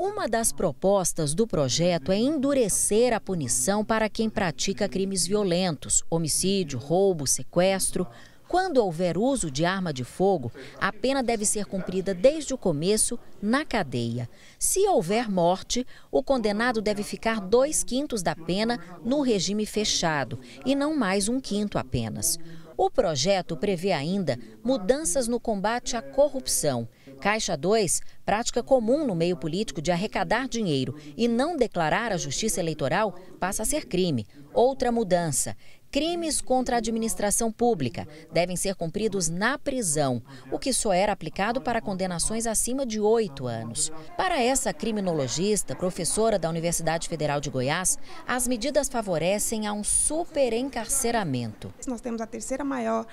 Uma das propostas do projeto é endurecer a punição para quem pratica crimes violentos, homicídio, roubo, sequestro. Quando houver uso de arma de fogo, a pena deve ser cumprida desde o começo na cadeia. Se houver morte, o condenado deve ficar dois quintos da pena no regime fechado e não mais um quinto apenas. O projeto prevê ainda mudanças no combate à corrupção. Caixa 2, prática comum no meio político de arrecadar dinheiro e não declarar à Justiça Eleitoral, passa a ser crime. Outra mudança, crimes contra a administração pública devem ser cumpridos na prisão, o que só era aplicado para condenações acima de oito anos. Para essa criminologista, professora da Universidade Federal de Goiás, as medidas favorecem a um superencarceramento. Nós temos a terceira maior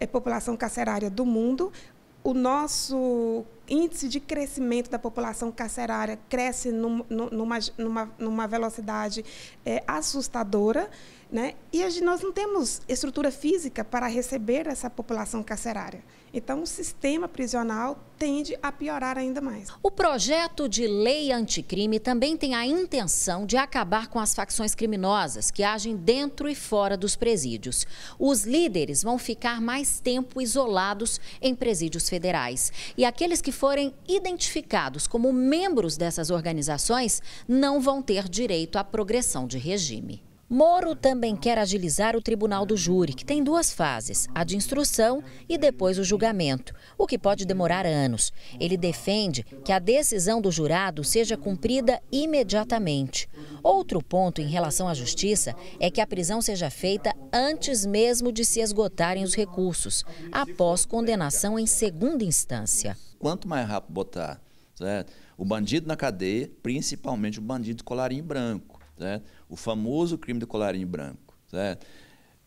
eh, população carcerária do mundo. O nosso índice de crescimento da população carcerária cresce num, numa, numa, numa velocidade é, assustadora. Né? E nós não temos estrutura física para receber essa população carcerária. Então, o sistema prisional tende a piorar ainda mais. O projeto de lei anticrime também tem a intenção de acabar com as facções criminosas que agem dentro e fora dos presídios. Os líderes vão ficar mais tempo isolados em presídios federais. E aqueles que forem identificados como membros dessas organizações não vão ter direito à progressão de regime. Moro também quer agilizar o tribunal do júri, que tem duas fases, a de instrução e depois o julgamento, o que pode demorar anos. Ele defende que a decisão do jurado seja cumprida imediatamente. Outro ponto em relação à justiça é que a prisão seja feita antes mesmo de se esgotarem os recursos, após condenação em segunda instância. Quanto mais rápido botar certo? o bandido na cadeia, principalmente o bandido de colarinho branco, certo? o famoso crime de colarinho branco, certo?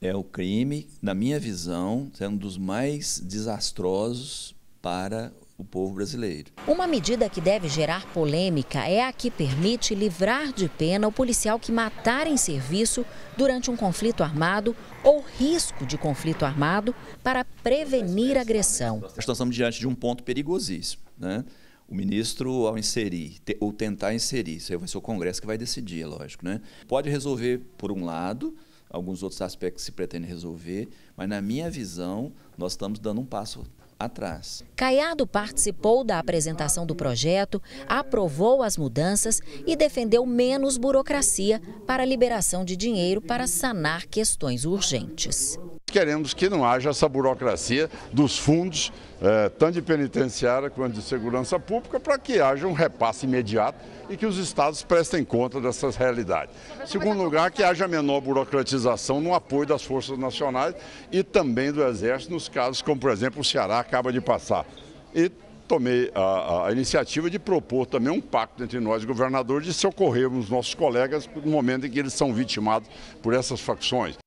é o crime, na minha visão, é um dos mais desastrosos para o povo brasileiro. Uma medida que deve gerar polêmica é a que permite livrar de pena o policial que matar em serviço durante um conflito armado ou risco de conflito armado para prevenir agressão. Nós estamos diante de um ponto perigosíssimo, né? O ministro, ao inserir, ou tentar inserir, isso aí vai ser o Congresso que vai decidir, é lógico, né? Pode resolver, por um lado, alguns outros aspectos que se pretende resolver, mas na minha visão, nós estamos dando um passo atrás. Caiado participou da apresentação do projeto, aprovou as mudanças e defendeu menos burocracia para a liberação de dinheiro para sanar questões urgentes. Queremos que não haja essa burocracia dos fundos, eh, tanto de penitenciária quanto de segurança pública, para que haja um repasse imediato e que os estados prestem conta dessas realidades. Segundo lugar, que haja menor burocratização no apoio das forças nacionais e também do Exército, nos casos como, por exemplo, o Ceará, acaba de passar. E tomei a, a, iniciativa de propor também um pacto entre nós, governadores, de socorrermos nossos colegas no momento em que eles são vitimados por essas facções.